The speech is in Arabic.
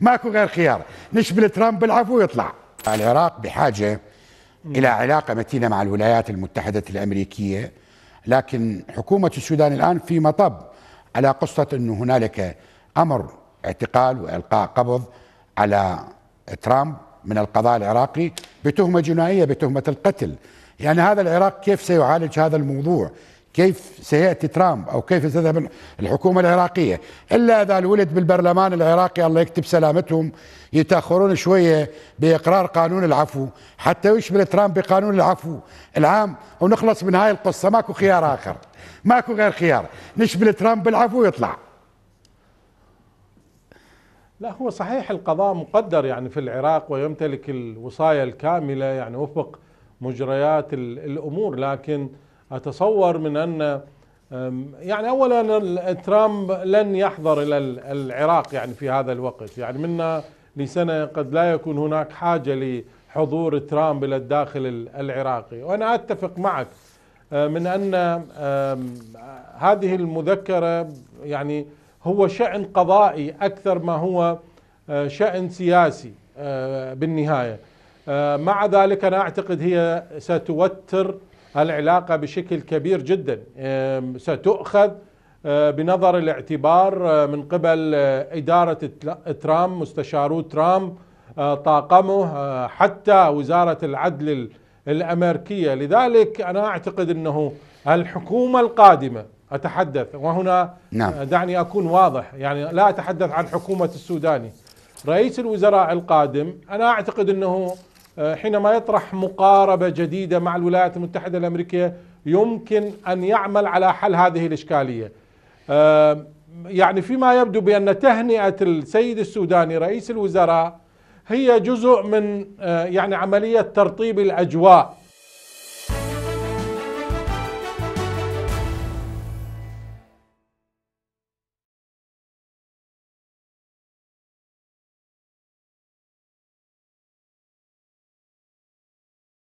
ماكو غير خيار نشبل ترامب بالعفو ويطلع العراق بحاجة إلى علاقة متينة مع الولايات المتحدة الأمريكية لكن حكومة السودان الآن في مطب على قصة أنه هنالك أمر اعتقال وإلقاء قبض على ترامب من القضاء العراقي بتهمة جنائية بتهمة القتل يعني هذا العراق كيف سيعالج هذا الموضوع كيف سيأتي ترامب أو كيف ستذهب الحكومة العراقية إلا إذا الولد بالبرلمان العراقي الله يكتب سلامتهم يتأخرون شوية بإقرار قانون العفو حتى يشمل ترامب بقانون العفو العام ونخلص من هاي القصة ماكو خيار آخر ماكو غير خيار نشمل ترامب بالعفو ويطلع لا هو صحيح القضاء مقدر يعني في العراق ويمتلك الوصاية الكاملة يعني وفق مجريات الأمور لكن أتصور من أن يعني أولا ترامب لن يحضر إلى العراق يعني في هذا الوقت يعني منا لسنة قد لا يكون هناك حاجة لحضور ترامب إلى الداخل العراقي وأنا أتفق معك أه، من أن هذه المذكرة يعني هو شأن قضائي أكثر ما هو أه، شأن سياسي أه، بالنهاية مع ذلك أنا أعتقد هي ستوتر العلاقة بشكل كبير جدا ستؤخذ آه، بنظر الاعتبار آه، من قبل آه، إدارة ترامب مستشارو ترامب طاقمه حتى وزارة العدل الأمريكية لذلك أنا أعتقد أنه الحكومة القادمة أتحدث وهنا نعم. دعني أكون واضح يعني لا أتحدث عن حكومة السوداني رئيس الوزراء القادم أنا أعتقد أنه آه، حينما يطرح مقاربة جديدة مع الولايات المتحدة الأمريكية يمكن أن يعمل على حل هذه الإشكالية آه، يعني فيما يبدو بأن تهنئة السيد السوداني رئيس الوزراء هي جزء من آه، يعني عملية ترطيب الأجواء